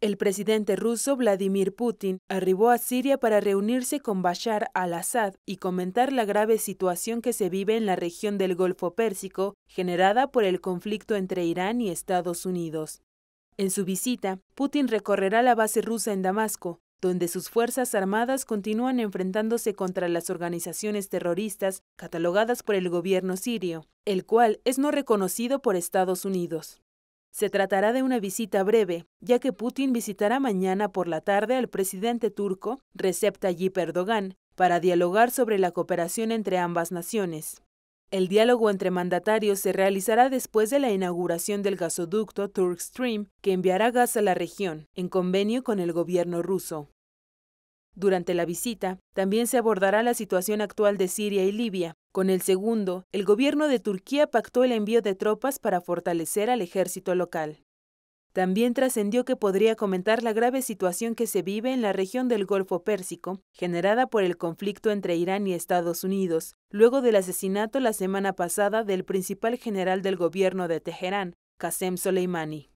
El presidente ruso Vladimir Putin arribó a Siria para reunirse con Bashar al-Assad y comentar la grave situación que se vive en la región del Golfo Pérsico generada por el conflicto entre Irán y Estados Unidos. En su visita, Putin recorrerá la base rusa en Damasco, donde sus Fuerzas Armadas continúan enfrentándose contra las organizaciones terroristas catalogadas por el gobierno sirio, el cual es no reconocido por Estados Unidos. Se tratará de una visita breve, ya que Putin visitará mañana por la tarde al presidente turco Recep Tayyip Erdogan para dialogar sobre la cooperación entre ambas naciones. El diálogo entre mandatarios se realizará después de la inauguración del gasoducto Turk Stream, que enviará gas a la región, en convenio con el gobierno ruso. Durante la visita, también se abordará la situación actual de Siria y Libia. Con el segundo, el gobierno de Turquía pactó el envío de tropas para fortalecer al ejército local. También trascendió que podría comentar la grave situación que se vive en la región del Golfo Pérsico, generada por el conflicto entre Irán y Estados Unidos, luego del asesinato la semana pasada del principal general del gobierno de Teherán, Qasem Soleimani.